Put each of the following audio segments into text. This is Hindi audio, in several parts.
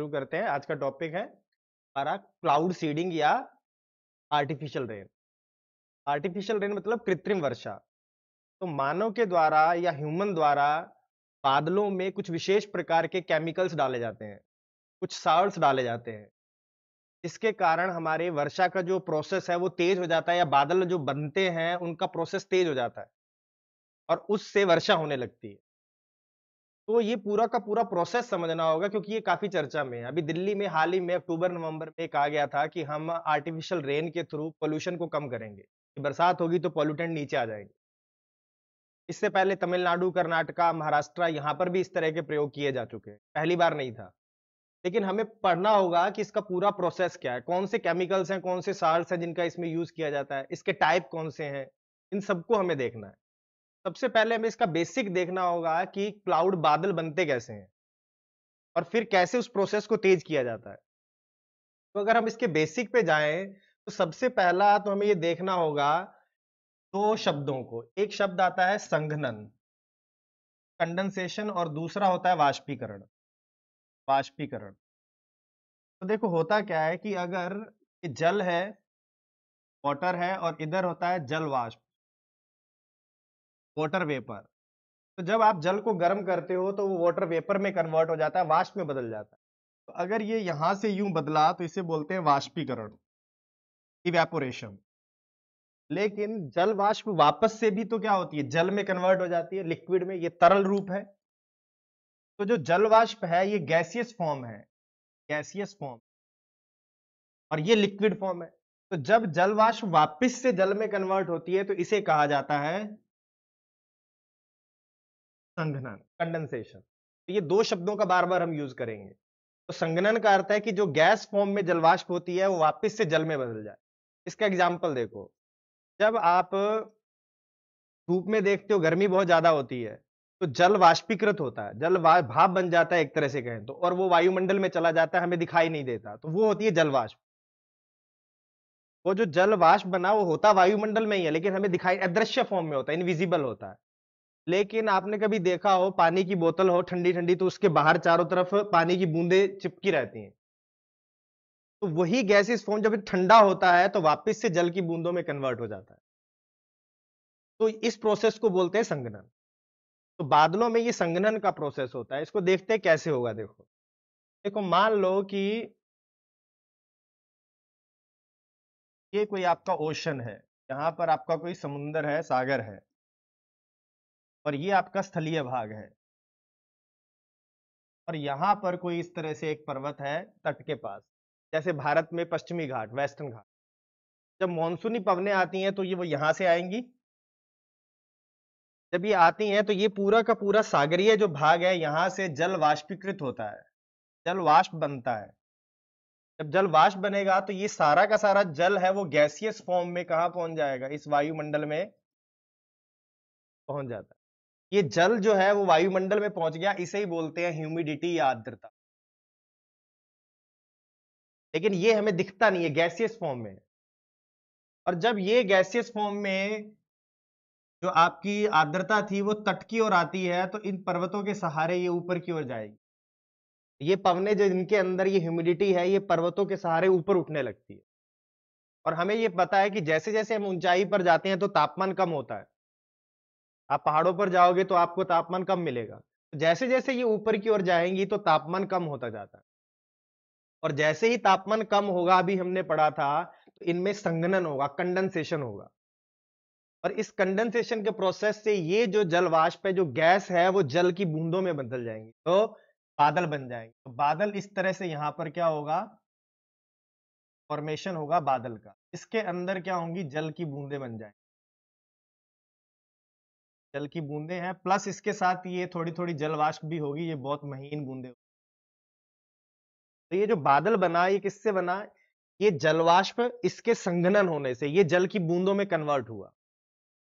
शुरू करते हैं आज का टॉपिक है हमारा क्लाउड सीडिंग या आर्टिफिशियल रेन आर्टिफिशियल रेन मतलब कृत्रिम वर्षा तो मानव के द्वारा या ह्यूमन द्वारा बादलों में कुछ विशेष प्रकार के केमिकल्स डाले जाते हैं कुछ साल्ट डाले जाते हैं इसके कारण हमारे वर्षा का जो प्रोसेस है वो तेज हो जाता है या बादल जो बनते हैं उनका प्रोसेस तेज हो जाता है और उससे वर्षा होने लगती है तो ये पूरा का पूरा प्रोसेस समझना होगा क्योंकि ये काफ़ी चर्चा में है अभी दिल्ली में हाल ही में अक्टूबर नवंबर में कहा गया था कि हम आर्टिफिशियल रेन के थ्रू पोल्यूशन को कम करेंगे कि बरसात होगी तो पॉल्यूटेंट नीचे आ जाएंगे इससे पहले तमिलनाडु कर्नाटका महाराष्ट्र यहाँ पर भी इस तरह के प्रयोग किए जा चुके हैं पहली बार नहीं था लेकिन हमें पढ़ना होगा कि इसका पूरा प्रोसेस क्या है कौन से केमिकल्स हैं कौन से साल्ट हैं जिनका इसमें यूज़ किया जाता है इसके टाइप कौन से हैं इन सबको हमें देखना है सबसे पहले हमें इसका बेसिक देखना होगा कि क्लाउड बादल बनते कैसे हैं और फिर कैसे उस प्रोसेस को तेज किया जाता है तो अगर हम इसके बेसिक पे जाएं तो सबसे पहला तो हमें ये देखना होगा दो शब्दों को एक शब्द आता है संघनन कंडेंसेशन और दूसरा होता है वाष्पीकरण वाष्पीकरण तो देखो होता क्या है कि अगर जल है वाटर है और इधर होता है जल वाष्प वाटर वेपर तो जब आप जल को गर्म करते हो तो वो वाटर वेपर में कन्वर्ट हो जाता है वाष्प में बदल जाता है तो अगर ये यहां से यूं बदला तो इसे बोलते हैं वाष्पीकरण इवेपोरेशन लेकिन जल वाष्प वापस से भी तो क्या होती है जल में कन्वर्ट हो जाती है लिक्विड में ये तरल रूप है तो जो जल वाष्प है ये गैसियस फॉर्म है गैसियस फॉर्म और ये लिक्विड फॉर्म है तो जब जल वाष्प वापिस से जल में कन्वर्ट होती है तो इसे कहा जाता है संघनन कंडेंसेशन तो ये दो शब्दों का बार बार हम यूज करेंगे तो संघनन का अर्थ है कि जो गैस फॉर्म में जलवाष्प होती है वो वापस से जल में बदल जाए इसका एग्जाम्पल देखो जब आप धूप में देखते हो गर्मी बहुत ज्यादा होती है तो जल वाष्पीकृत होता है जल भाप बन जाता है एक तरह से कहें तो और वो वायुमंडल में चला जाता है हमें दिखाई नहीं देता तो वो होती है जलवाष्प वो जो जल वाष्प बना वो होता वायुमंडल में ही है लेकिन हमें दिखाई अदृश्य फॉर्म में होता है इनविजिबल होता है लेकिन आपने कभी देखा हो पानी की बोतल हो ठंडी ठंडी तो उसके बाहर चारों तरफ पानी की बूंदे चिपकी रहती हैं तो वही गैसियस फॉर्म जब ठंडा होता है तो वापस से जल की बूंदों में कन्वर्ट हो जाता है तो इस प्रोसेस को बोलते हैं संगनन तो बादलों में ये संगनन का प्रोसेस होता है इसको देखते हैं कैसे होगा देखो देखो मान लो कि ये कोई आपका ओशन है यहां पर आपका कोई समुंदर है सागर है और ये आपका स्थलीय भाग है और यहां पर कोई इस तरह से एक पर्वत है तट के पास जैसे भारत में पश्चिमी घाट वेस्टर्न घाट जब मानसूनी पवने आती हैं तो ये वो यहां से आएंगी जब ये आती हैं तो ये पूरा का पूरा सागरीय जो भाग है यहां से जल वाष्पीकृत होता है जल वाष्प बनता है जब जल वाष्प बनेगा तो ये सारा का सारा जल है वो गैसियस फॉर्म में कहा पहुंच जाएगा इस वायुमंडल में पहुंच जाता है ये जल जो है वो वायुमंडल में पहुंच गया इसे ही बोलते हैं ह्यूमिडिटी या आर्द्रता लेकिन ये हमें दिखता नहीं है गैसियस फॉर्म में और जब ये गैसियस फॉर्म में जो आपकी आर्द्रता थी वो तट की ओर आती है तो इन पर्वतों के सहारे ये ऊपर की ओर जाएगी ये पवने जो इनके अंदर ये ह्यूमिडिटी है ये पर्वतों के सहारे ऊपर उठने लगती है और हमें ये पता है कि जैसे जैसे हम ऊंचाई पर जाते हैं तो तापमान कम होता है आप पहाड़ों पर जाओगे तो आपको तापमान कम मिलेगा जैसे जैसे ये ऊपर की ओर जाएंगी तो तापमान कम होता जाता है और जैसे ही तापमान कम होगा अभी हमने पढ़ा था तो इनमें संघनन होगा कंडेंसेशन होगा और इस कंडेंसेशन के प्रोसेस से ये जो जल वाष्प है जो गैस है वो जल की बूंदों में बदल जाएंगी तो बादल बन जाएंगे तो बादल इस तरह से यहां पर क्या होगा फॉर्मेशन होगा बादल का इसके अंदर क्या होंगी जल की बूंदे बन जाएंगे जल की बूंदे हैं प्लस इसके साथ ये थोड़ी थोड़ी जलवाष्प भी होगी ये बहुत महीन बूंदे तो ये जो बादल बना ये किससे बना ये जलवाष्प इसके संघनन होने से ये जल की बूंदों में कन्वर्ट हुआ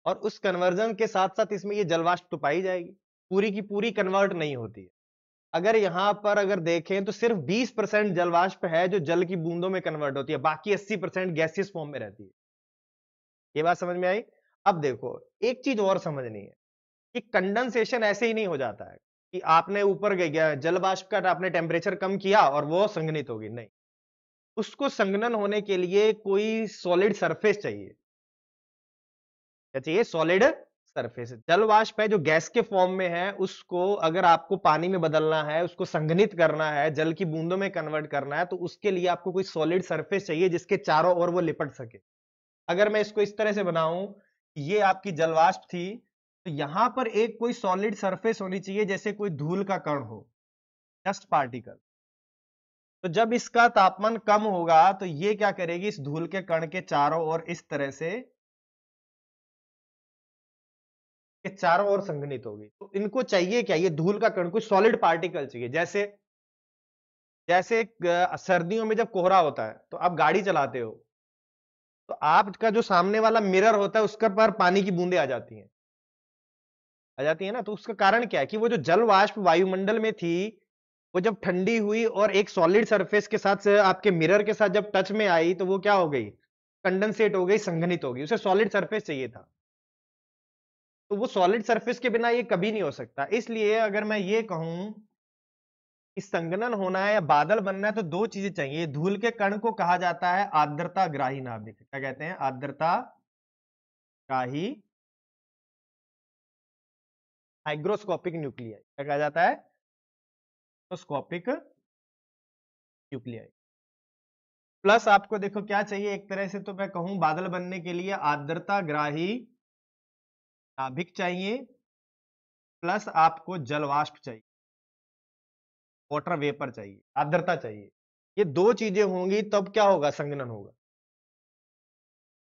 और उस कन्वर्जन के साथ साथ इसमें ये जलवाष्प तो पाई जाएगी पूरी की पूरी कन्वर्ट नहीं होती है अगर यहाँ पर अगर देखें तो सिर्फ 20 परसेंट जलवाष्प है जो जल की बूंदों में कन्वर्ट होती है बाकी 80 परसेंट गैसियस फॉर्म में रहती है ये बात समझ में आई अब देखो एक चीज और समझनी है कि कंडेंसेशन ऐसे ही नहीं हो जाता है कि आपने ऊपर गया जल बाष्प का आपने टेम्परेचर कम किया और वो संघनित होगी नहीं उसको संघनन होने के लिए कोई सॉलिड सरफेस चाहिए क्या चाहिए सॉलिड सरफेस जल वाष्प है जो गैस के फॉर्म में है उसको अगर आपको पानी में बदलना है उसको संघनित करना है जल की बूंदों में कन्वर्ट करना है तो उसके लिए आपको कोई सॉलिड सरफेस चाहिए जिसके चारों ओर वो लिपट सके अगर मैं इसको इस तरह से बनाऊं ये आपकी जलवाष्प थी तो यहां पर एक कोई सॉलिड सरफेस होनी चाहिए जैसे कोई धूल का कण हो डस्ट पार्टिकल तो जब इसका तापमान कम होगा तो ये क्या करेगी इस धूल के कण के चारों ओर इस तरह से के चारों ओर संघनित होगी तो इनको चाहिए क्या ये धूल का कण कुछ सॉलिड पार्टिकल चाहिए जैसे जैसे सर्दियों में जब कोहरा होता है तो आप गाड़ी चलाते हो तो आपका जो सामने वाला मिरर होता है उसके पर पानी की बूंदे आ जाती हैं आ जाती है ना तो उसका कारण क्या है कि वो जो जल वाष्प वायुमंडल में थी वो जब ठंडी हुई और एक सॉलिड सरफेस के साथ से आपके मिरर के साथ जब टच में आई तो वो क्या हो गई कंडेंसेट हो गई संघनित हो गई उसे सॉलिड सरफेस चाहिए था तो वो सॉलिड सरफेस के बिना ये कभी नहीं हो सकता इसलिए अगर मैं ये कहूं संगनन होना है या बादल बनना है तो दो चीजें चाहिए धूल के कण को कहा जाता है आर्द्रता ग्राही नाभिक क्या कहते हैं आर्द्रता ग्राही हाइग्रोस्कोपिक न्यूक्लियाई क्या कहा जाता है हाइग्रोस्कोपिक न्यूक्लियाई प्लस आपको देखो क्या चाहिए एक तरह से तो मैं कहूं बादल बनने के लिए आर्द्रता ग्राही नाभिक चाहिए प्लस आपको जलवाष्प चाहिए वाटर वेपर चाहिए आर्द्रता चाहिए ये दो चीजें होंगी तब क्या होगा संघनन होगा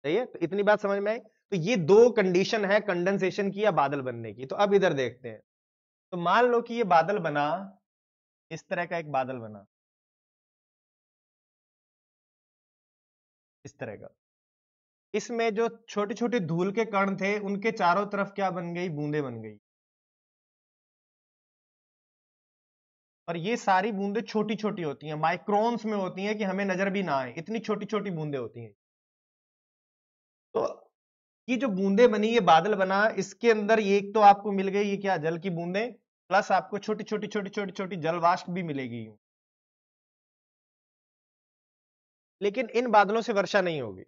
सही है तो इतनी बात समझ में आई तो ये दो कंडीशन है कंडेंसेशन की या बादल बनने की तो अब इधर देखते हैं तो मान लो कि ये बादल बना इस तरह का एक बादल बना इस तरह का इसमें जो छोटे छोटे धूल के कण थे उनके चारों तरफ क्या बन गई बूंदे बन गई और ये सारी बूंदे छोटी छोटी होती हैं माइक्रोन्स में होती हैं कि हमें नजर भी ना आए इतनी छोटी छोटी बूंदे होती हैं तो ये जो बूंदे बनी ये बादल बना इसके अंदर ये एक तो आपको मिल गई ये क्या जल की बूंदे प्लस आपको छोटी छोटी छोटी छोटी छोटी जलवाष्प भी मिलेगी लेकिन इन बादलों से वर्षा नहीं होगी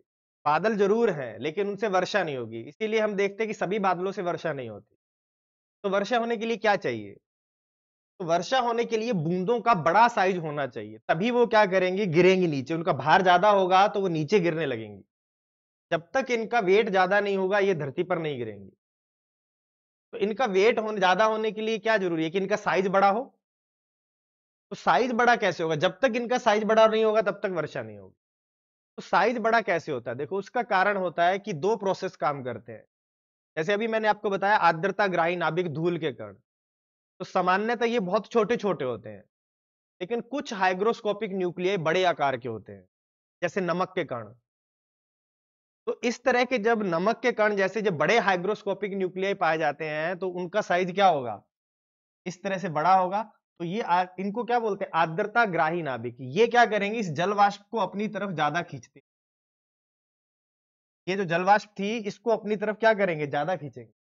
बादल जरूर है लेकिन उनसे वर्षा नहीं होगी इसीलिए हम देखते हैं कि सभी बादलों से वर्षा नहीं होती तो वर्षा होने के लिए क्या चाहिए तो वर्षा होने के लिए बूंदों का बड़ा साइज होना चाहिए तभी वो क्या करेंगे गिरेंगे नीचे उनका भार ज्यादा होगा तो वो नीचे गिरने लगेंगे जब तक इनका वेट ज्यादा नहीं होगा ये धरती पर नहीं गिरेंगे तो इनका वेट होने ज्यादा होने के लिए क्या जरूरी है कि इनका साइज बड़ा हो तो साइज बड़ा कैसे होगा जब तक इनका साइज बड़ा नहीं होगा तब तक वर्षा नहीं होगी तो साइज बड़ा कैसे होता है देखो उसका कारण होता है कि दो प्रोसेस काम करते हैं जैसे अभी मैंने आपको बताया आर्द्रता ग्राही नाभिक धूल के कारण तो सामान्यतः ये बहुत छोटे छोटे होते हैं लेकिन कुछ हाइग्रोस्कोपिक न्यूक्लिया बड़े आकार के होते हैं जैसे नमक के कण तो इस तरह के जब नमक के कण जैसे जब बड़े हाइग्रोस्कोपिक न्यूक्लियाई पाए जाते हैं तो उनका साइज क्या होगा इस तरह से बड़ा होगा तो ये आ, इनको क्या बोलते हैं आर्द्रता ग्राही नाभिक ये क्या करेंगे इस जलवाष्प को अपनी तरफ ज्यादा खींचते ये जो जलवाष्प थी इसको अपनी तरफ क्या करेंगे ज्यादा खींचेंगे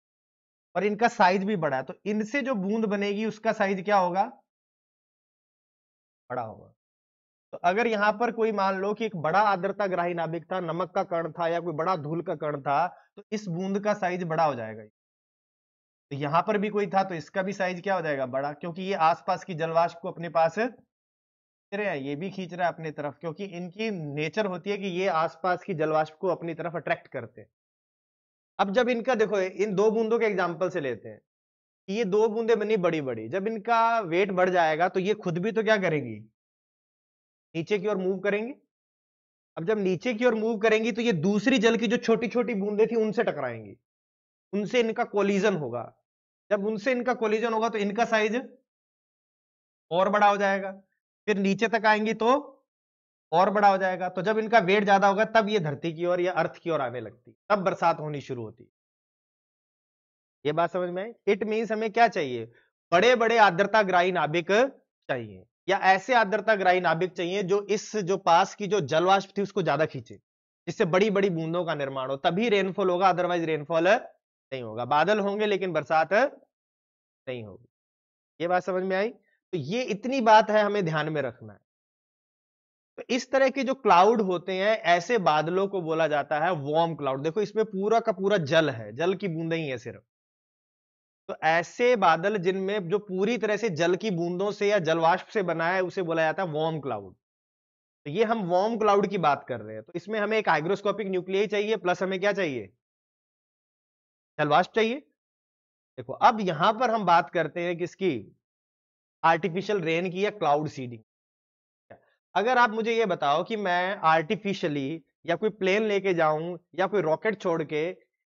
और इनका साइज भी बड़ा है तो इनसे जो बूंद बनेगी उसका साइज क्या होगा बड़ा होगा तो अगर यहां पर कोई मान लो कि एक बड़ा आर्द्रता ग्राही नाभिक था नमक का कण था या कोई बड़ा धूल का कण था तो इस बूंद का साइज बड़ा हो जाएगा तो यहां पर भी कोई था तो इसका भी साइज क्या हो जाएगा बड़ा क्योंकि ये आसपास की जलवाष्प को अपने पास रहे हैं ये भी खींच रहा है अपनी तरफ क्योंकि इनकी नेचर होती है कि ये आसपास की जलवाष्प को अपनी तरफ अट्रैक्ट करते हैं अब जब इनका देखो इन दो बूंदों के एग्जाम्पल से लेते हैं ये दो बूंदे बनी बड़ी बड़ी जब इनका वेट बढ़ जाएगा तो ये खुद भी तो क्या करेंगी नीचे की ओर मूव करेंगी अब जब नीचे की ओर मूव करेंगी तो ये दूसरी जल की जो छोटी छोटी बूंदे थी उनसे टकराएंगी उनसे इनका कोलिजन होगा जब उनसे इनका कोलिजन होगा तो इनका साइज और बड़ा हो जाएगा फिर नीचे तक आएंगी तो और बड़ा हो जाएगा तो जब इनका वेट ज्यादा होगा तब ये धरती की ओर या अर्थ की ओर आने लगती तब बरसात होनी शुरू होती ये बात समझ में आई इट मीन्स हमें क्या चाहिए बड़े बड़े आर्द्रता ग्राही नाभिक चाहिए या ऐसे आर्द्रता ग्राही नाभिक चाहिए जो इस जो पास की जो जलवाष्प थी उसको ज्यादा खींचे जिससे बड़ी बड़ी बूंदों का निर्माण हो तभी रेनफॉल होगा अदरवाइज रेनफॉल नहीं होगा बादल होंगे लेकिन बरसात नहीं होगी ये बात समझ में आई तो ये इतनी बात है हमें ध्यान में रखना है तो इस तरह के जो क्लाउड होते हैं ऐसे बादलों को बोला जाता है वार्म क्लाउड देखो इसमें पूरा का पूरा जल है जल की बूंदे ही है सिर्फ तो ऐसे बादल जिनमें जो पूरी तरह से जल की बूंदों से या जलवाष्प से बना है उसे बोला जाता है वार्म क्लाउड तो ये हम वार्म क्लाउड की बात कर रहे हैं तो इसमें हमें एक हाइग्रोस्कोपिक न्यूक्लियाई चाहिए प्लस हमें क्या चाहिए जलवाष्प चाहिए देखो अब यहां पर हम बात करते हैं किसकी आर्टिफिशियल रेन की या क्लाउड सीडिंग अगर आप मुझे ये बताओ कि मैं आर्टिफिशियली या कोई प्लेन लेके जाऊं या कोई रॉकेट छोड़ के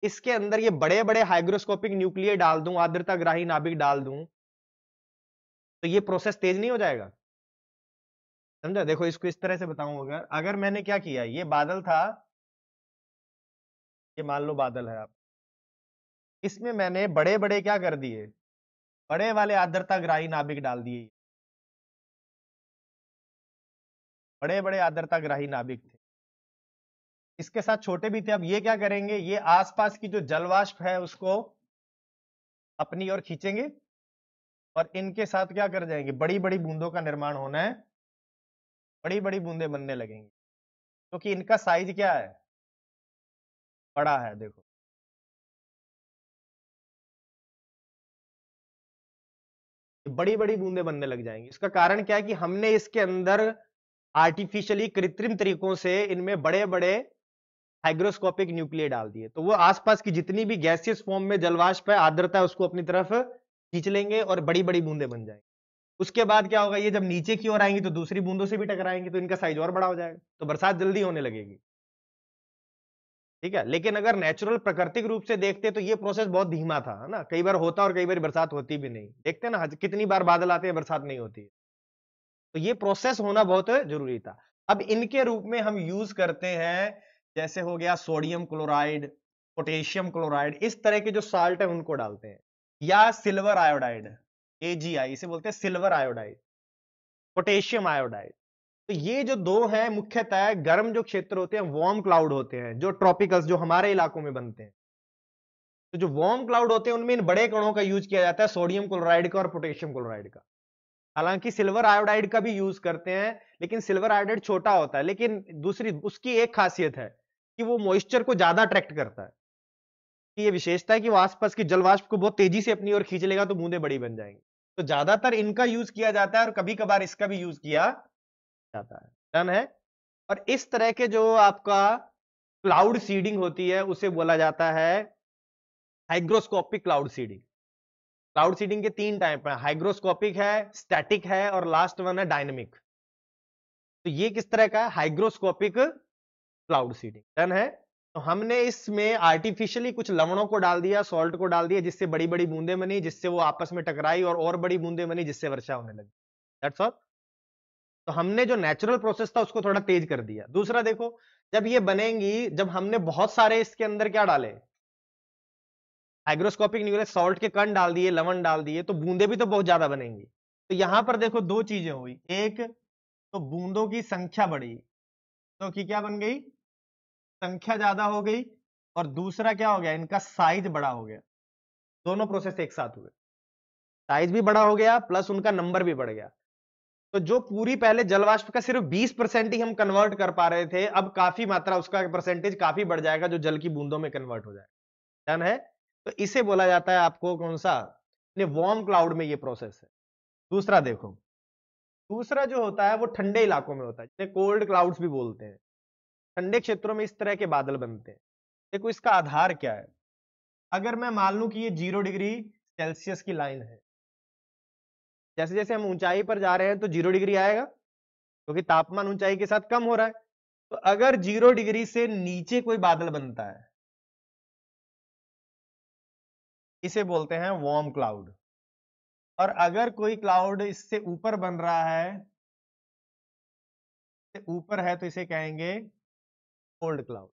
इसके अंदर ये बड़े बड़े हाइग्रोस्कोपिक न्यूक्लियर डाल दूं आर्द्रता ग्राही नाभिक डाल दूं तो ये प्रोसेस तेज नहीं हो जाएगा समझा देखो इसको इस तरह से बताऊं अगर अगर मैंने क्या किया ये बादल था ये मान लो बादल है आप इसमें मैंने बड़े बड़े क्या कर दिए बड़े वाले आर्द्रता ग्राही नाभिक डाल दिए बड़े बड़े आदरता ग्राही नाभिक थे इसके साथ छोटे भी थे अब ये क्या करेंगे ये आसपास की जो जलवाष्प है उसको अपनी ओर खींचेंगे और इनके साथ क्या कर जाएंगे बड़ी बड़ी बूंदों का निर्माण होना है बड़ी बड़ी बूंदे बनने लगेंगे क्योंकि तो इनका साइज क्या है बड़ा है देखो बड़ी बड़ी बूंदे बनने लग जाएंगी इसका कारण क्या है कि हमने इसके अंदर आर्टिफिशियली कृत्रिम तरीकों से इनमें बड़े बड़े हाइग्रोस्कोपिक न्यूक्लियर डाल दिए तो वो आसपास की जितनी भी गैसियस फॉर्म में जलवाष्प है आर्द्रता है उसको अपनी तरफ खींच लेंगे और बड़ी बड़ी बूंदे बन जाएंगे उसके बाद क्या होगा ये जब नीचे की ओर आएंगी तो दूसरी बूंदों से भी टकराएंगे तो इनका साइज और बड़ा हो जाएगा तो बरसात जल्दी होने लगेगी ठीक है लेकिन अगर नेचुरल प्राकृतिक रूप से देखते तो ये प्रोसेस बहुत धीमा था है ना कई बार होता और कई बार बरसात होती भी नहीं देखते ना कितनी बार बादल आते हैं बरसात नहीं होती है तो ये प्रोसेस होना बहुत जरूरी था अब इनके रूप में हम यूज करते हैं जैसे हो गया सोडियम क्लोराइड पोटेशियम क्लोराइड इस तरह के जो साल्ट है उनको डालते हैं या सिल्वर आयोडाइड आई इसे बोलते हैं सिल्वर आयोडाइड पोटेशियम आयोडाइड तो ये जो दो हैं मुख्यतः है, गर्म जो क्षेत्र होते हैं वार्म क्लाउड होते हैं जो ट्रॉपिकल्स जो हमारे इलाकों में बनते हैं तो जो वार्म क्लाउड होते हैं उनमें इन बड़े कणों का यूज किया जाता है सोडियम क्लोराइड का और पोटेशियम क्लोराइड का हालांकि सिल्वर आयोडाइड का भी यूज करते हैं लेकिन सिल्वर आयोडाइड छोटा होता है लेकिन दूसरी उसकी एक खासियत है कि वो मॉइस्चर को ज्यादा अट्रैक्ट करता है कि ये विशेषता है कि वो आसपास की जलवाष्प को बहुत तेजी से अपनी ओर खींच लेगा तो बूंदे बड़ी बन जाएंगी तो ज्यादातर इनका यूज किया जाता है और कभी कभार इसका भी यूज किया जाता है डन है और इस तरह के जो आपका क्लाउड सीडिंग होती है उसे बोला जाता है hygroscopic cloud seeding cloud seeding के तीन टाइप है हाइग्रोस्कोपिक है स्टैटिक है और लास्ट वन है डायनेमिक तो ये किस तरह का है हाइग्रोस्कोपिक क्लाउड सीडिंग डन है तो हमने इसमें आर्टिफिशियली कुछ लवणों को डाल दिया सॉल्ट को डाल दिया जिससे बड़ी बड़ी बूंदे बनी जिससे वो आपस में टकराई और और बड़ी बूंदे बनी जिससे वर्षा होने लगी दैट्स ऑल तो हमने जो नेचुरल प्रोसेस था उसको थोड़ा तेज कर दिया दूसरा देखो जब ये बनेंगी जब हमने बहुत सारे इसके अंदर क्या डाले हाइग्रोस्कोपिक न्यूरल सॉल्ट के कण डाल दिए लवन डाल दिए तो बूंदे भी तो बहुत ज्यादा बनेंगी तो यहां पर देखो दो चीजें हुई एक तो बूंदों की संख्या बढ़ी तो की क्या बन गई संख्या ज्यादा हो गई और दूसरा क्या हो गया इनका साइज बड़ा हो गया दोनों प्रोसेस एक साथ हुए साइज भी बड़ा हो गया प्लस उनका नंबर भी बढ़ गया तो जो पूरी पहले जलवाष्प का सिर्फ 20 परसेंट ही हम कन्वर्ट कर पा रहे थे अब काफी मात्रा उसका परसेंटेज काफी बढ़ जाएगा जो जल की बूंदों में कन्वर्ट हो जाएगा डन है तो इसे बोला जाता है आपको कौन सा वार्म क्लाउड में ये प्रोसेस है दूसरा देखो दूसरा जो होता है वो ठंडे इलाकों में होता है जिसे कोल्ड क्लाउड्स भी बोलते हैं ठंडे क्षेत्रों में इस तरह के बादल बनते हैं देखो इसका आधार क्या है अगर मैं मान लू कि ये जीरो डिग्री सेल्सियस की लाइन है जैसे जैसे हम ऊंचाई पर जा रहे हैं तो जीरो डिग्री आएगा क्योंकि तो तापमान ऊंचाई के साथ कम हो रहा है तो अगर जीरो डिग्री से नीचे कोई बादल बनता है इसे बोलते हैं वार्म क्लाउड और अगर कोई क्लाउड इससे ऊपर बन रहा है ऊपर है तो इसे कहेंगे कोल्ड क्लाउड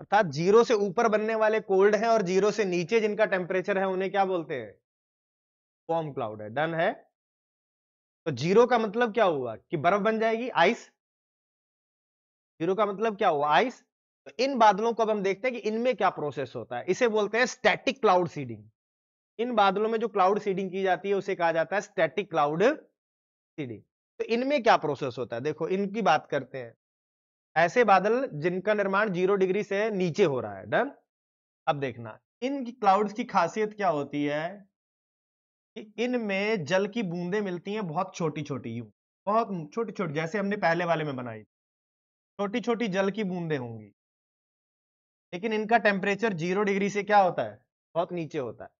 अर्थात जीरो से ऊपर बनने वाले कोल्ड हैं और जीरो से नीचे जिनका टेम्परेचर है उन्हें क्या बोलते हैं वार्म क्लाउड है डन है तो जीरो का मतलब क्या हुआ कि बर्फ बन जाएगी आइस जीरो का मतलब क्या हुआ आइस तो इन बादलों को अब हम देखते हैं कि इनमें क्या प्रोसेस होता है इसे बोलते हैं स्टैटिक क्लाउड सीडिंग इन बादलों में जो क्लाउड सीडिंग की जाती है उसे कहा जाता है स्टैटिक क्लाउड सीडिंग तो इनमें क्या प्रोसेस होता है देखो इनकी बात करते हैं ऐसे बादल जिनका निर्माण जीरो डिग्री से नीचे हो रहा है डन अब देखना इन क्लाउड्स की खासियत क्या होती है कि इनमें जल की बूंदे मिलती हैं बहुत छोटी छोटी यूं बहुत छोटी छोटी जैसे हमने पहले वाले में बनाई छोटी छोटी जल की बूंदे होंगी लेकिन इनका टेम्परेचर जीरो डिग्री से क्या होता है बहुत नीचे होता है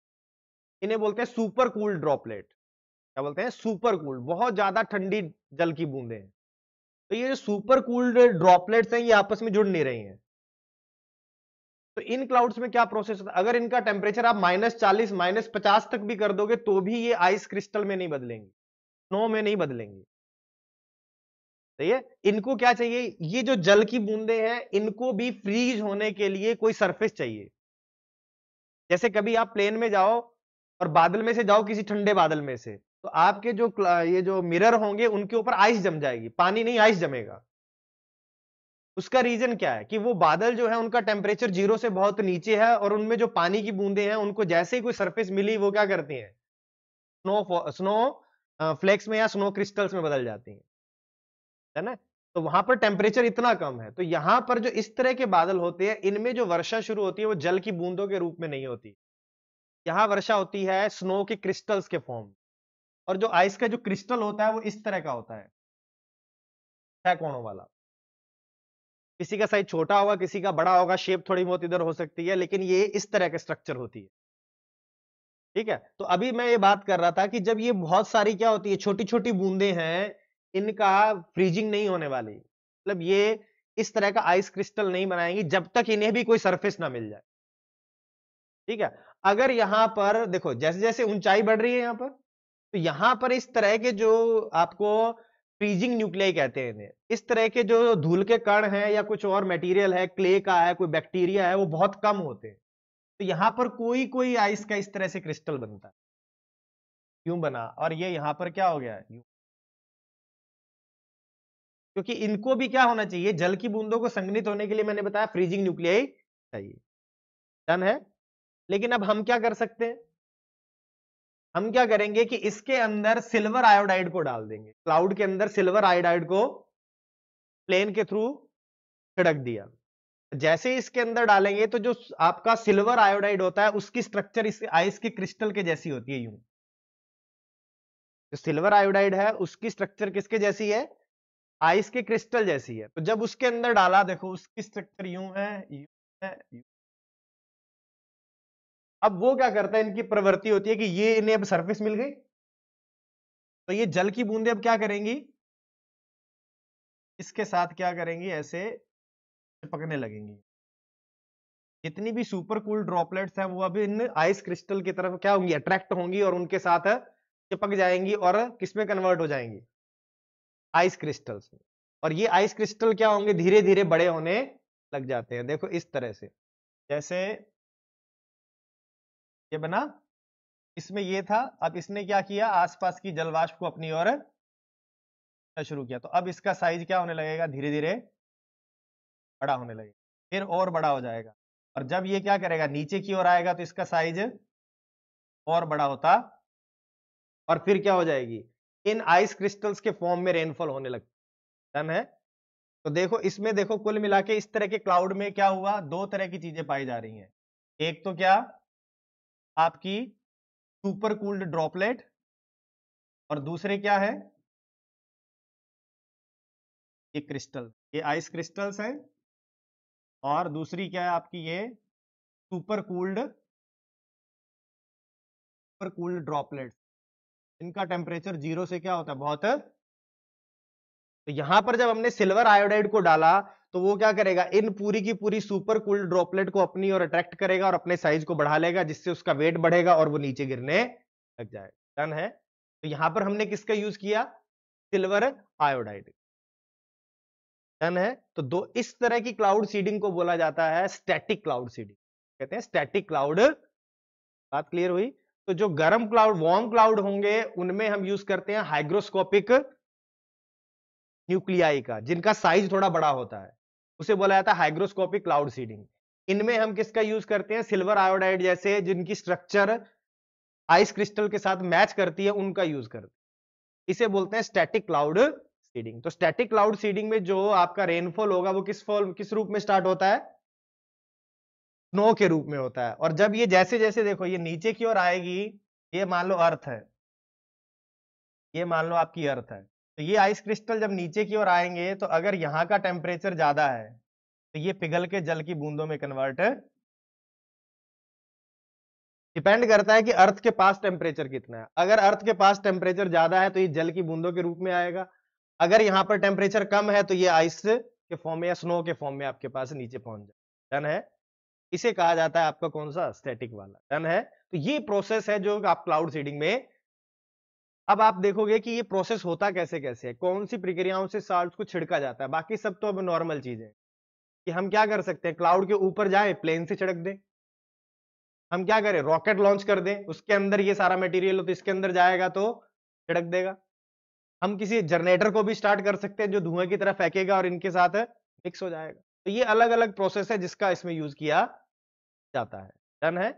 इन्हें बोलते हैं सुपर कूल ड्रॉपलेट क्या बोलते हैं सुपर कूल बहुत ज्यादा ठंडी जल की बूंदे हैं तो ये जो सुपर कूल्ड ड्रॉपलेट्स हैं ये आपस में जुड़ नहीं रही हैं तो इन क्लाउड्स में क्या प्रोसेस होता है अगर इनका टेम्परेचर आप माइनस चालीस माइनस पचास तक भी कर दोगे तो भी ये आइस क्रिस्टल में नहीं बदलेंगे स्नो में नहीं बदलेंगे सही है इनको क्या चाहिए ये जो जल की बूंदे हैं इनको भी फ्रीज होने के लिए कोई सरफेस चाहिए जैसे कभी आप प्लेन में जाओ और बादल में से जाओ किसी ठंडे बादल में से तो आपके जो ये जो मिरर होंगे उनके ऊपर आइस जम जाएगी पानी नहीं आइस जमेगा उसका रीजन क्या है कि वो बादल जो है उनका टेम्परेचर जीरो से बहुत नीचे है और उनमें जो पानी की बूंदे हैं उनको जैसे ही कोई सरफेस मिली वो क्या करती है स्नो स्नो फ्लेक्स में या स्नो क्रिस्टल्स में बदल जाती है है ना तो वहां पर टेम्परेचर इतना कम है तो यहाँ पर जो इस तरह के बादल होते हैं इनमें जो वर्षा शुरू होती है वो जल की बूंदों के रूप में नहीं होती यहाँ वर्षा होती है स्नो के क्रिस्टल्स के फॉर्म और जो आइस का जो क्रिस्टल होता है वो इस तरह का होता है कोणों वाला किसी का साइज छोटा होगा किसी का बड़ा होगा शेप थोड़ी बहुत इधर हो सकती है लेकिन ये इस तरह के स्ट्रक्चर होती है ठीक है तो अभी मैं ये बात कर रहा था कि जब ये बहुत सारी क्या होती है छोटी छोटी बूंदे हैं इनका फ्रीजिंग नहीं होने वाली मतलब ये इस तरह का आइस क्रिस्टल नहीं बनाएंगी जब तक इन्हें भी कोई सरफेस ना मिल जाए ठीक है अगर यहां पर देखो जैसे जैसे ऊंचाई बढ़ रही है यहां पर तो यहां पर इस तरह के जो आपको फ्रीजिंग न्यूक्लियाई कहते हैं इन्हें इस तरह के जो धूल के कण हैं या कुछ और मटेरियल है क्ले का है कोई बैक्टीरिया है वो बहुत कम होते हैं तो यहां पर कोई कोई आइस का इस तरह से क्रिस्टल बनता है क्यों बना और ये यहां पर क्या हो गया है क्योंकि इनको भी क्या होना चाहिए जल की बूंदों को संग्नित होने के लिए मैंने बताया फ्रीजिंग न्यूक्लियाई चाहिए डन है लेकिन अब हम क्या कर सकते हैं हम क्या करेंगे कि इसके अंदर सिल्वर आयोडाइड को डाल देंगे क्लाउड के अंदर सिल्वर आयोडाइड को प्लेन के थ्रू छिड़क दिया जैसे इसके अंदर डालेंगे तो जो आपका सिल्वर आयोडाइड होता है उसकी स्ट्रक्चर इस आइस के क्रिस्टल के जैसी होती है यूं जो सिल्वर आयोडाइड है उसकी स्ट्रक्चर किसके जैसी है आइस के क्रिस्टल जैसी है तो जब उसके अंदर डाला देखो उसकी स्ट्रक्चर यू है यूं है यूं। अब वो क्या करता है इनकी प्रवृत्ति होती है कि ये इन्हें अब सरफेस मिल गई तो ये जल की बूंदे अब क्या करेंगी इसके साथ क्या करेंगी ऐसे चिपकने लगेंगी जितनी भी सुपर कूल ड्रॉपलेट्स हैं वो अभी इन आइस क्रिस्टल की तरफ क्या होंगी अट्रैक्ट होंगी और उनके साथ चिपक जाएंगी और किसमें कन्वर्ट हो जाएंगी आइस क्रिस्टल्स में और ये आइस क्रिस्टल क्या होंगे धीरे धीरे बड़े होने लग जाते हैं देखो इस तरह से जैसे ये बना इसमें ये था अब इसने क्या किया आसपास की जलवाष्प को अपनी ओर शुरू किया तो अब इसका साइज क्या होने लगेगा धीरे धीरे बड़ा होने लगेगा फिर और बड़ा हो जाएगा और जब ये क्या करेगा नीचे की ओर आएगा तो इसका साइज और बड़ा होता और फिर क्या हो जाएगी इन आइस क्रिस्टल्स के फॉर्म में रेनफॉल होने लगती डन है तो देखो इसमें देखो कुल मिला के इस तरह के क्लाउड में क्या हुआ दो तरह की चीजें पाई जा रही हैं एक तो क्या आपकी सुपर कूल्ड ड्रॉपलेट और दूसरे क्या है ये क्रिस्टल ये आइस क्रिस्टल्स हैं और दूसरी क्या है आपकी ये super cooled super cooled droplets इनका टेम्परेचर जीरो से क्या होता है बहुत तो यहां पर जब हमने सिल्वर आयोडाइड को डाला तो वो क्या करेगा इन पूरी की पूरी सुपर कूल ड्रॉपलेट को अपनी ओर अट्रैक्ट करेगा और अपने साइज को बढ़ा लेगा जिससे उसका वेट बढ़ेगा और वो नीचे गिरने लग जाएगा डन है तो यहां पर हमने किसका यूज किया सिल्वर आयोडाइड डन है तो दो इस तरह की क्लाउड सीडिंग को बोला जाता है स्टैटिक क्लाउड सीडिंग कहते हैं स्टैटिक क्लाउड बात क्लियर हुई तो जो गर्म क्लाउड वार्म क्लाउड होंगे उनमें हम यूज करते हैं हाइग्रोस्कोपिक न्यूक्लियाई का जिनका साइज थोड़ा बड़ा होता है उसे बोला जाता है हाइग्रोस्कोपिक क्लाउड सीडिंग इनमें हम किसका यूज करते हैं सिल्वर आयोडाइड जैसे जिनकी स्ट्रक्चर आइस क्रिस्टल के साथ मैच करती है उनका यूज करते इसे बोलते हैं स्टैटिक क्लाउड सीडिंग तो स्टैटिक क्लाउड सीडिंग में जो आपका रेनफॉल होगा वो किस फॉल किस रूप में स्टार्ट होता है स्नो के रूप में होता है और जब ये जैसे जैसे देखो ये नीचे की ओर आएगी ये मान लो अर्थ है ये मान लो आपकी अर्थ है तो ये आइस क्रिस्टल जब नीचे की ओर आएंगे तो अगर यहाँ का टेम्परेचर ज्यादा है तो ये पिघल के जल की बूंदों में कन्वर्ट डिपेंड करता है कि अर्थ के पास टेम्परेचर कितना है अगर अर्थ के पास टेम्परेचर ज्यादा है तो ये जल की बूंदों के रूप में आएगा अगर यहाँ पर टेम्परेचर कम है तो ये आइस के फॉर्म में या स्नो के फॉर्म में आपके पास नीचे पहुंच जाए है इसे कहा जाता है आपका कौन सा स्टैटिक वाला डन है तो ये प्रोसेस है जो आप क्लाउड सीडिंग में अब आप देखोगे कि ये प्रोसेस होता कैसे कैसे है कौन सी प्रक्रियाओं से साल्ट को छिड़का जाता है बाकी सब तो अब नॉर्मल चीज है कि हम क्या कर सकते हैं क्लाउड के ऊपर जाए प्लेन से छिड़क दें हम क्या करें रॉकेट लॉन्च कर दें उसके अंदर ये सारा मटेरियल हो तो इसके अंदर जाएगा तो छिड़क देगा हम किसी जनरेटर को भी स्टार्ट कर सकते हैं जो धुएं की तरह फेंकेगा और इनके साथ मिक्स हो जाएगा तो ये अलग अलग प्रोसेस है जिसका इसमें यूज किया जाता है डन है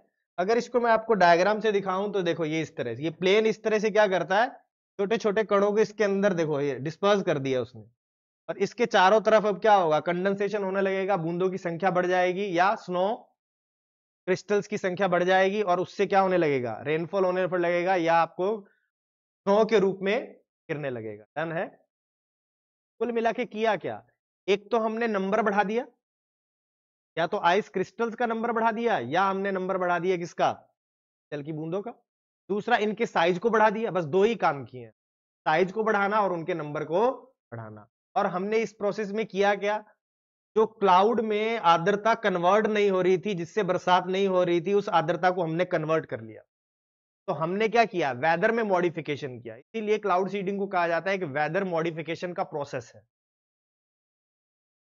अगर इसको मैं आपको डायग्राम से दिखाऊं तो देखो ये इस तरह से ये प्लेन इस तरह से क्या करता है छोटे छोटे कणों को इसके अंदर देखो ये डिस्पर्स कर दिया उसने और इसके चारों तरफ अब क्या होगा कंडेंसेशन होने लगेगा बूंदों की संख्या बढ़ जाएगी या स्नो क्रिस्टल्स की संख्या बढ़ जाएगी और उससे क्या होने लगेगा रेनफॉल होने पर लगेगा या आपको स्नो के रूप में गिरने लगेगा डन है कुल मिला के किया क्या एक तो हमने नंबर बढ़ा दिया या तो आइस क्रिस्टल्स का नंबर बढ़ा दिया या हमने नंबर बढ़ा दिया किसका जल की बूंदों का दूसरा इनके साइज को बढ़ा दिया बस दो ही काम किए हैं साइज को बढ़ाना और उनके नंबर को बढ़ाना और हमने इस प्रोसेस में किया क्या जो क्लाउड में आर्द्रता कन्वर्ट नहीं हो रही थी जिससे बरसात नहीं हो रही थी उस आर्द्रता को हमने कन्वर्ट कर लिया तो हमने क्या किया वेदर में मॉडिफिकेशन किया इसीलिए क्लाउड सीडिंग को कहा जाता है कि वेदर मॉडिफिकेशन का प्रोसेस है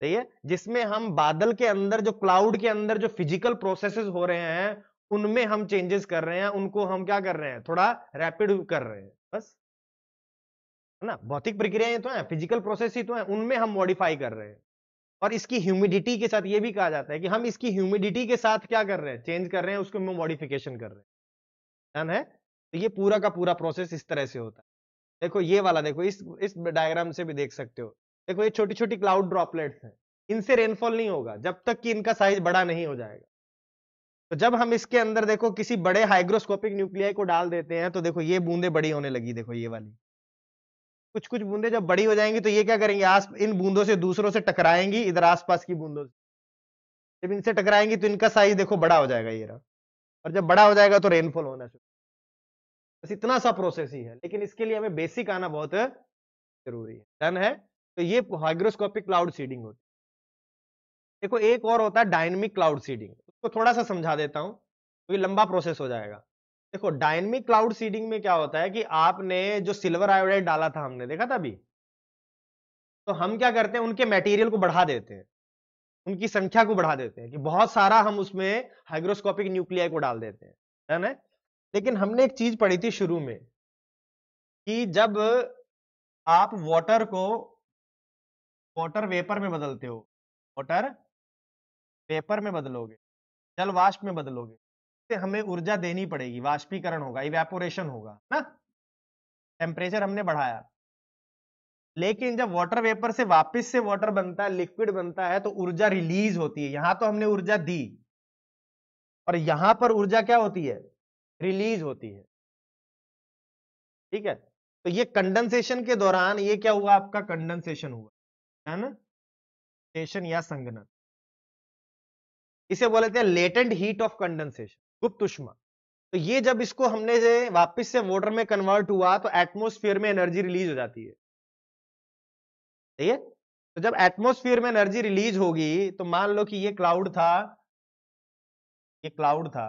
सही है जिसमें हम बादल के अंदर जो क्लाउड के अंदर जो फिजिकल प्रोसेसेस हो रहे हैं उनमें हम चेंजेस कर रहे हैं उनको हम क्या कर रहे हैं थोड़ा रैपिड कर रहे हैं बस है ना भौतिक प्रक्रियाएं तो हैं फिजिकल प्रोसेस ही तो हैं उनमें हम मॉडिफाई कर रहे हैं और इसकी ह्यूमिडिटी के साथ ये भी कहा जाता है कि हम इसकी ह्यूमिडिटी के साथ क्या कर रहे हैं चेंज कर रहे हैं उसको मॉडिफिकेशन कर रहे हैं है तो ये पूरा का पूरा प्रोसेस इस तरह से होता है देखो ये वाला देखो इस इस डायग्राम से भी देख सकते हो देखो ये छोटी छोटी क्लाउड ड्रॉपलेट्स हैं इनसे रेनफॉल नहीं होगा जब तक कि इनका साइज बड़ा नहीं हो जाएगा तो जब हम इसके अंदर देखो किसी बड़े हाइग्रोस्कोपिक न्यूक्लियाई को डाल देते हैं तो देखो ये बूंदे बड़ी होने लगी देखो ये वाली कुछ कुछ बूंदे जब बड़ी हो जाएंगी तो ये क्या करेंगे आस इन बूंदों से दूसरों से टकराएंगी इधर आसपास की बूंदों से जब इनसे टकराएंगी तो इनका साइज देखो बड़ा हो जाएगा ये रहा और जब बड़ा हो जाएगा तो रेनफॉल होना शुरू बस इतना सा प्रोसेस ही है लेकिन इसके लिए हमें बेसिक आना बहुत जरूरी है डन है तो ये हाइग्रोस्कोपिक क्लाउड सीडिंग होती है देखो एक और होता है डायनेमिक क्लाउड सीडिंग उसको थोड़ा सा समझा देता हूँ तो ये लंबा प्रोसेस हो जाएगा देखो डायनेमिक क्लाउड सीडिंग में क्या होता है कि आपने जो सिल्वर आयोडाइड डाला था हमने देखा था अभी तो हम क्या करते हैं उनके मटेरियल को बढ़ा देते हैं उनकी संख्या को बढ़ा देते हैं कि बहुत सारा हम उसमें हाइग्रोस्कोपिक न्यूक्लिया को डाल देते हैं है ना लेकिन हमने एक चीज पढ़ी थी शुरू में कि जब आप वाटर को वाटर वेपर में बदलते हो वाटर वेपर में बदलोगे जल वाष्प में बदलोगे तो हमें ऊर्जा देनी पड़ेगी वाष्पीकरण होगा इवेपोरेशन होगा ना टेम्परेचर हमने बढ़ाया लेकिन जब वाटर वेपर से वापस से वाटर बनता है लिक्विड बनता है तो ऊर्जा रिलीज होती है यहां तो हमने ऊर्जा दी और यहां पर ऊर्जा क्या होती है रिलीज होती है ठीक है तो ये कंडेंसेशन के दौरान ये क्या हुआ आपका कंडेंसेशन हुआ कंडेंसेशन या संघनन इसे बोले थे लेटेंट हीट ऑफ कंडेंसेशन गुप्त उष्मा तो ये जब इसको हमने से वापस से वाटर में कन्वर्ट हुआ तो एटमोस्फियर में एनर्जी रिलीज हो जाती है ठीक है तो जब एटमोस्फियर में एनर्जी रिलीज होगी तो मान लो कि ये क्लाउड था ये क्लाउड था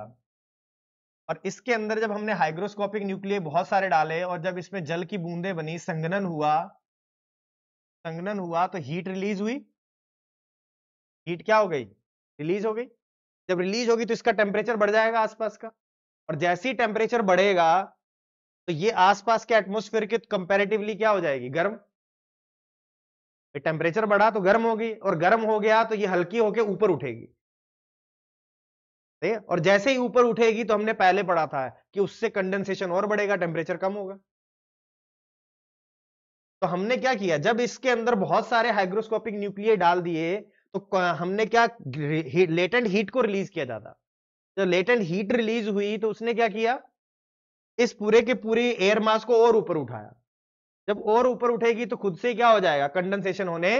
और इसके अंदर जब हमने हाइग्रोस्कोपिक न्यूक्लियर बहुत सारे डाले और जब इसमें जल की बूंदे बनी संघनन हुआ संघनन हुआ तो हीट रिलीज हुई हीट क्या हो गई रिलीज हो गई जब रिलीज होगी तो इसका टेम्परेचर बढ़ जाएगा आसपास का और जैसे ही टेम्परेचर बढ़ेगा तो ये आसपास के एटमोस्फेयर के कंपेरेटिवली क्या हो जाएगी गर्म टेम्परेचर बढ़ा तो गर्म होगी और गर्म हो गया तो ये हल्की होके ऊपर उठेगी और जैसे ही ऊपर उठेगी तो हमने पहले पढ़ा था कि उससे कंडेंसेशन और बढ़ेगा टेम्परेचर कम होगा तो हमने क्या किया जब इसके अंदर बहुत सारे हाइग्रोस्कोपिक न्यूक्लियर डाल दिए तो हमने क्या लेटेंट हीट को रिलीज किया जाता जब लेटेंट हीट रिलीज हुई तो उसने क्या किया इस पूरे के पूरे एयर मास को और ऊपर उठाया जब और ऊपर उठेगी तो खुद से क्या हो जाएगा कंडेंसेशन होने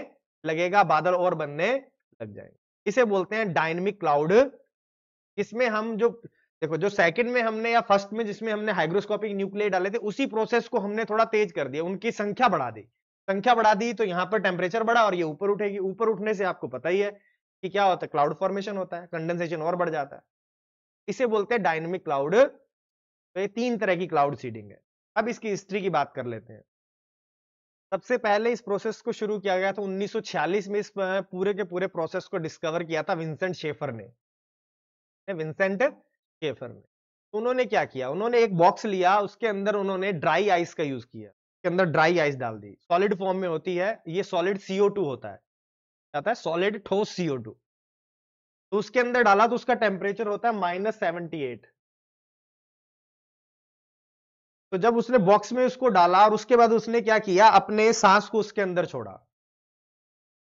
लगेगा बादल और बनने लग जाएंगे इसे बोलते हैं डायनेमिक क्लाउड इसमें हम जो देखो जो सेकंड में हमने या फर्स्ट में जिसमें हमने हाइग्रोस्कोपिक न्यूक्लियर डाले थे उसी प्रोसेस को हमने थोड़ा तेज कर दिया उनकी संख्या बढ़ा दी संख्या बढ़ा दी तो यहाँ पर टेम्परेचर बढ़ा और ये ऊपर उठेगी ऊपर उठने से आपको पता ही है कि क्या होता है क्लाउड फॉर्मेशन होता है कंडेंसेशन और बढ़ जाता है इसे बोलते हैं डायनेमिक क्लाउड तो ये तीन तरह की क्लाउड सीडिंग है अब इसकी हिस्ट्री की बात कर लेते हैं सबसे पहले इस प्रोसेस को शुरू किया गया था 1946 में इस पूरे के पूरे प्रोसेस को डिस्कवर किया था विंसेंट शेफर ने विंसेंट केफर में तो उन्होंने क्या किया उन्होंने एक बॉक्स लिया उसके अंदर उन्होंने ड्राई आइस का यूज किया उसके अंदर ड्राई आइस डाल दी सॉलिड फॉर्म में होती है ये सॉलिड सीओ होता है क्या है सॉलिड ठोस सीओ तो उसके अंदर डाला तो उसका टेम्परेचर होता है माइनस सेवेंटी एट तो जब उसने बॉक्स में उसको डाला और उसके बाद उसने क्या किया अपने सांस को उसके अंदर छोड़ा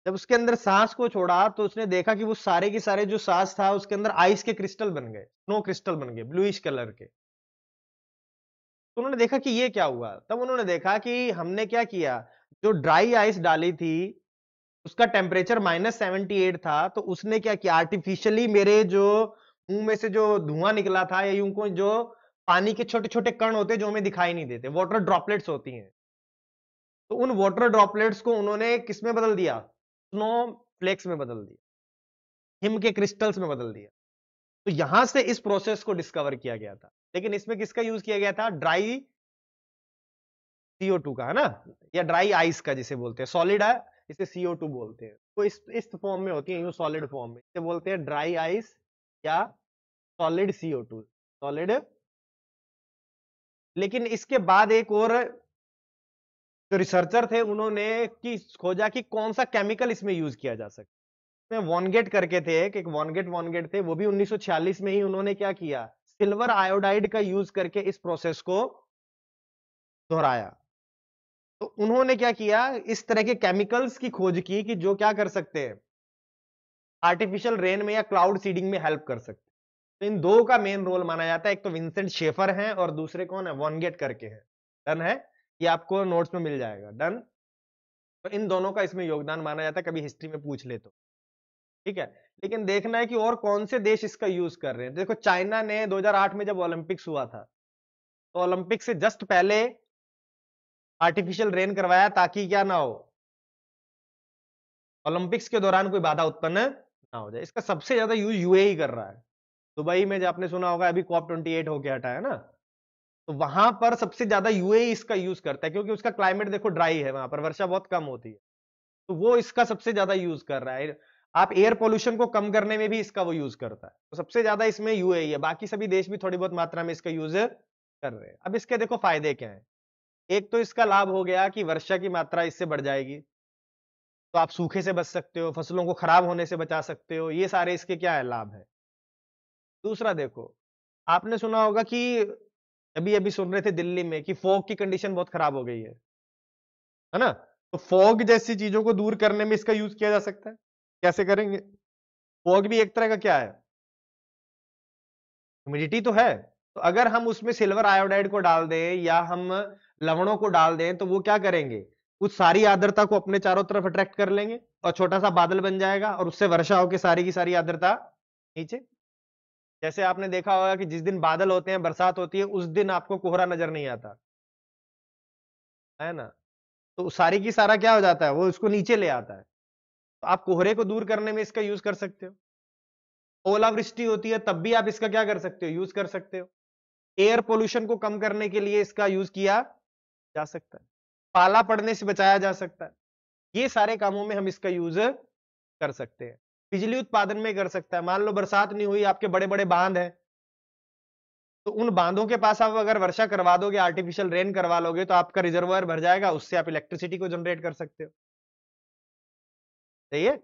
जब उसके अंदर सांस को छोड़ा तो उसने देखा कि वो सारे के सारे जो सांस था उसके अंदर आइस के क्रिस्टल बन गए स्नो क्रिस्टल बन गए ब्लूइश कलर के तो उन्होंने देखा कि ये क्या हुआ तब उन्होंने देखा कि हमने क्या किया जो ड्राई आइस डाली थी उसका टेम्परेचर माइनस सेवेंटी एट था तो उसने क्या किया आर्टिफिशियली मेरे जो मुंह में से जो धुआं निकला था या यूं को जो पानी के छोटे छोटे कण होते जो हमें दिखाई नहीं देते वाटर ड्रॉपलेट्स होती हैं तो उन वाटर ड्रॉपलेट्स को उन्होंने किसमें बदल दिया स्नो फ्लेक्स में बदल दिया हिम के क्रिस्टल्स में बदल दिया तो यहां से इस प्रोसेस को डिस्कवर किया गया था लेकिन इसमें किसका यूज किया गया था ड्राई CO2 का है ना या ड्राई आइस का जिसे बोलते हैं सॉलिड है इसे CO2 बोलते हैं तो इस इस फॉर्म में होती है यूं सॉलिड फॉर्म में इसे बोलते हैं ड्राई आइस या सॉलिड CO2 सॉलिड लेकिन इसके बाद एक और जो रिसर्चर थे उन्होंने की खोजा कि कौन सा केमिकल इसमें यूज किया जा सकता है वॉनगेट करके थे एक वॉनगेट वॉनगेट थे वो भी 1946 में ही उन्होंने क्या किया सिल्वर आयोडाइड का यूज करके इस प्रोसेस को दोहराया तो उन्होंने क्या किया इस तरह के केमिकल्स की खोज की कि जो क्या कर सकते हैं आर्टिफिशियल रेन में या क्लाउड सीडिंग में हेल्प कर सकते तो इन दो का मेन रोल माना जाता है एक तो विंसेंट शेफर हैं और दूसरे कौन है वॉनगेट करके हैं डन है ये आपको नोट्स में मिल जाएगा डन तो इन दोनों का इसमें योगदान माना जाता है कभी हिस्ट्री में पूछ ले तो ठीक है लेकिन देखना है कि और कौन से देश इसका यूज कर रहे हैं देखो चाइना ने 2008 में जब ओलंपिक्स हुआ था तो ओलंपिक से जस्ट पहले आर्टिफिशियल रेन करवाया ताकि क्या ना हो ओलंपिक्स के दौरान कोई बाधा उत्पन्न ना हो जाए इसका सबसे ज्यादा यूज यूए ही कर रहा है दुबई में जो आपने सुना होगा अभी कॉप ट्वेंटी एट हो हटा है ना तो वहां पर सबसे ज्यादा यूएई इसका यूज करता है क्योंकि उसका क्लाइमेट देखो ड्राई है वहां पर वर्षा बहुत कम होती है तो वो इसका सबसे ज्यादा यूज कर रहा है आप एयर पोल्यूशन को कम करने में भी इसका वो यूज करता है तो सबसे ज्यादा इसमें यूएई है बाकी सभी देश भी थोड़ी बहुत मात्रा में इसका यूज कर रहे हैं अब इसके देखो फायदे क्या है एक तो इसका लाभ हो गया कि वर्षा की मात्रा इससे बढ़ जाएगी तो आप सूखे से बच सकते हो फसलों को खराब होने से बचा सकते हो ये सारे इसके क्या है लाभ है दूसरा देखो आपने सुना होगा कि अभी अभी सुन रहे थे दिल्ली में कि फॉग की कंडीशन बहुत खराब हो गई है है ना तो फॉग जैसी चीजों को दूर करने में इसका यूज किया जा सकता है कैसे करेंगे फॉग भी एक तरह का क्या है ह्यूमिडिटी तो है तो अगर हम उसमें सिल्वर आयोडाइड को डाल दें या हम लवणों को डाल दें तो वो क्या करेंगे उस सारी आर्द्रता को अपने चारों तरफ अट्रैक्ट कर लेंगे और छोटा सा बादल बन जाएगा और उससे वर्षा होकर सारी की सारी आर्द्रता नीचे जैसे आपने देखा होगा कि जिस दिन बादल होते हैं बरसात होती है उस दिन आपको कोहरा नजर नहीं आता है ना तो सारी की सारा क्या हो जाता है वो उसको नीचे ले आता है तो आप कोहरे को दूर करने में इसका यूज कर सकते हो ओलावृष्टि होती है तब भी आप इसका क्या कर सकते हो यूज कर सकते हो एयर पोल्यूशन को कम करने के लिए इसका यूज किया जा सकता है पाला पड़ने से बचाया जा सकता है ये सारे कामों में हम इसका यूज कर सकते हैं बिजली उत्पादन में कर सकता है मान लो बरसात नहीं हुई आपके बड़े बड़े बांध है तो उन बांधों के पास आप अगर वर्षा करवा दोगे आर्टिफिशियल रेन करवा लोगे तो आपका रिजर्वर भर जाएगा उससे आप इलेक्ट्रिसिटी को जनरेट कर सकते हो सही है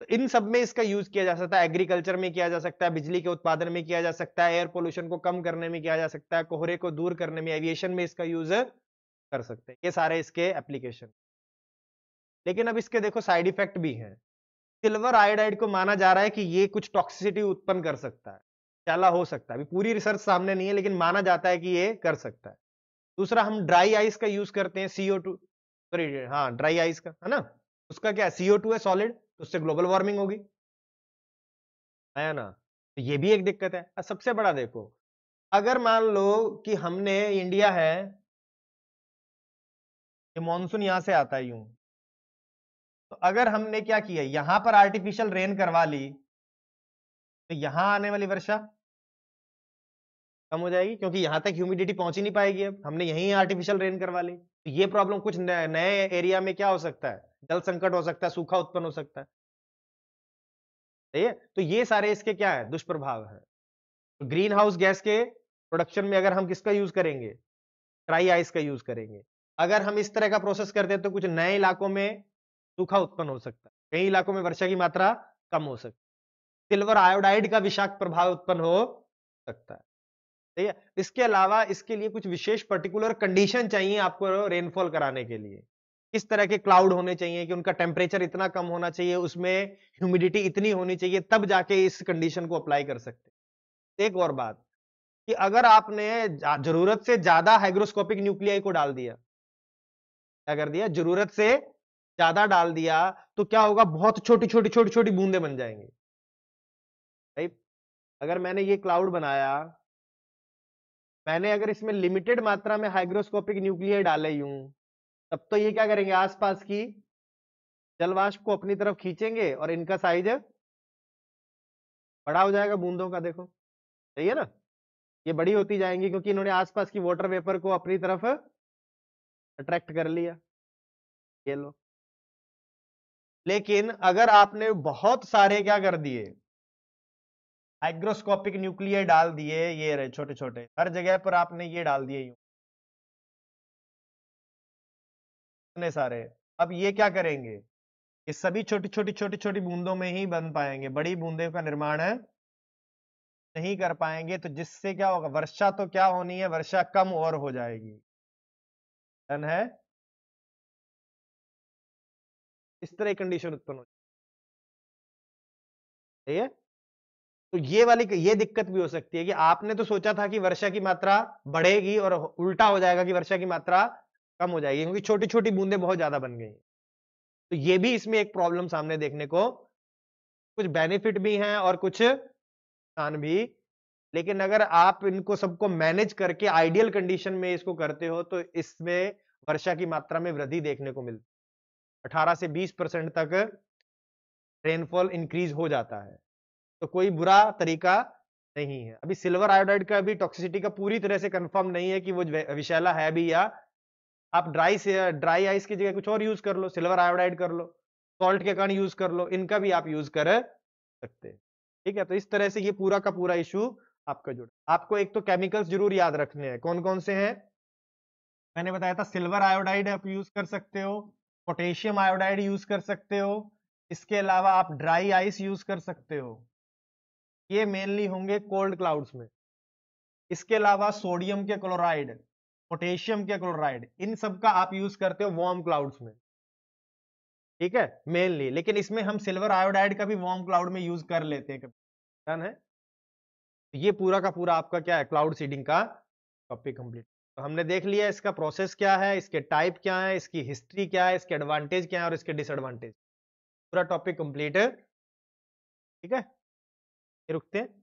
तो इन सब में इसका यूज किया जा सकता है एग्रीकल्चर में किया जा सकता है बिजली के उत्पादन में किया जा सकता है एयर पोल्यूशन को कम करने में किया जा सकता है कोहरे को दूर करने में एविएशन में इसका यूज कर सकते हैं ये सारे इसके एप्लीकेशन लेकिन अब इसके देखो साइड इफेक्ट भी हैं सिल्वर आयोडाइड को माना जा रहा है कि ये कुछ टॉक्सिसिटी उत्पन्न कर सकता है चला हो सकता है अभी पूरी रिसर्च सामने नहीं है लेकिन माना जाता है कि ये कर सकता है दूसरा हम ड्राई आइस का यूज करते हैं सीओ टू सॉरी हाँ ड्राई आइस का है ना उसका क्या सीओ टू है सॉलिड तो उससे ग्लोबल वार्मिंग होगी है ना तो ये भी एक दिक्कत है सबसे बड़ा देखो अगर मान लो कि हमने इंडिया है ये मॉनसून यहां से आता है यूं तो अगर हमने क्या किया यहां पर आर्टिफिशियल रेन करवा ली तो यहां आने वाली वर्षा कम हो जाएगी क्योंकि यहां तक ह्यूमिडिटी पहुंच ही नहीं पाएगी अब हमने यहीं आर्टिफिशियल रेन करवा ली तो ये प्रॉब्लम कुछ नए एरिया में क्या हो सकता है जल संकट हो सकता है सूखा उत्पन्न हो सकता है सही है तो ये सारे इसके क्या है दुष्प्रभाव है तो ग्रीन हाउस गैस के प्रोडक्शन में अगर हम किसका यूज करेंगे ट्राई आइस का यूज करेंगे अगर हम इस तरह का प्रोसेस करते हैं तो कुछ नए इलाकों में सूखा उत्पन्न हो सकता है कई इलाकों में वर्षा की मात्रा कम हो सकती है सिल्वर आयोडाइड का विषाक्त प्रभाव उत्पन्न हो सकता है ठीक है इसके अलावा इसके लिए कुछ विशेष पर्टिकुलर कंडीशन चाहिए आपको रेनफॉल कराने के लिए किस तरह के क्लाउड होने चाहिए कि उनका टेम्परेचर इतना कम होना चाहिए उसमें ह्यूमिडिटी इतनी होनी चाहिए तब जाके इस कंडीशन को अप्लाई कर सकते एक और बात कि अगर आपने जरूरत से ज्यादा हाइग्रोस्कोपिक न्यूक्लियाई को डाल दिया क्या कर दिया जरूरत से ज्यादा डाल दिया तो क्या होगा बहुत छोटी छोटी छोटी छोटी बूंदे बन जाएंगे राइट अगर मैंने ये क्लाउड बनाया मैंने अगर इसमें लिमिटेड मात्रा में हाइग्रोस्कोपिक न्यूक्लियर डाले यूं तब तो ये क्या करेंगे आसपास की जलवाष्प को अपनी तरफ खींचेंगे और इनका साइज बड़ा हो जाएगा बूंदों का देखो सही है ना ये बड़ी होती जाएंगी क्योंकि इन्होंने आसपास की वाटर वेपर को अपनी तरफ अट्रैक्ट कर लिया ये लो लेकिन अगर आपने बहुत सारे क्या कर दिए हाइग्रोस्कोपिक न्यूक्लियर डाल दिए ये रहे छोटे छोटे हर जगह पर आपने ये डाल दिए इतने सारे अब ये क्या करेंगे ये सभी छोटी छोटी छोटी छोटी बूंदों में ही बन पाएंगे बड़ी बूंदे का निर्माण है नहीं कर पाएंगे तो जिससे क्या होगा वर्षा तो क्या होनी है वर्षा कम और हो जाएगी है इस तरह कंडीशन उत्पन्न हो ठीक है तो ये वाली ये दिक्कत भी हो सकती है कि आपने तो सोचा था कि वर्षा की मात्रा बढ़ेगी और उल्टा हो जाएगा कि वर्षा की मात्रा कम हो जाएगी क्योंकि छोटी छोटी बूंदे बहुत ज्यादा बन गई तो ये भी इसमें एक प्रॉब्लम सामने देखने को कुछ बेनिफिट भी हैं और कुछ नुकसान भी लेकिन अगर आप इनको सबको मैनेज करके आइडियल कंडीशन में इसको करते हो तो इसमें वर्षा की मात्रा में वृद्धि देखने को मिलती 18 से 20 परसेंट तक रेनफॉल इंक्रीज हो जाता है तो कोई बुरा तरीका नहीं है अभी सिल्वर आयोडाइड का अभी टॉक्सिसिटी का पूरी तरह से कंफर्म नहीं है कि वो विशैला है भी या आप ड्राई से ड्राई आइस की जगह कुछ और यूज कर लो सिल्वर आयोडाइड कर लो सॉल्ट के कारण यूज कर लो इनका भी आप यूज कर सकते हैं ठीक है तो इस तरह से ये पूरा का पूरा इशू आपका जुड़ा आपको एक तो केमिकल्स जरूर याद रखने हैं कौन कौन से हैं मैंने बताया था सिल्वर आयोडाइड आप यूज कर सकते हो पोटेशियम आयोडाइड यूज कर सकते हो इसके अलावा आप ड्राई आइस यूज कर सकते हो ये मेनली होंगे कोल्ड क्लाउड्स में इसके अलावा सोडियम के क्लोराइड पोटेशियम के क्लोराइड इन सब का आप यूज करते हो वार्म क्लाउड्स में ठीक है मेनली लेकिन इसमें हम सिल्वर आयोडाइड का भी वार्म क्लाउड में यूज कर लेते हैं है तो ये पूरा का पूरा आपका क्या है क्लाउड सीडिंग का टॉपिक कंप्लीट हमने देख लिया इसका प्रोसेस क्या है इसके टाइप क्या है इसकी हिस्ट्री क्या है इसके एडवांटेज क्या है और इसके डिसएडवांटेज पूरा टॉपिक कंप्लीट है ठीक है रुकते हैं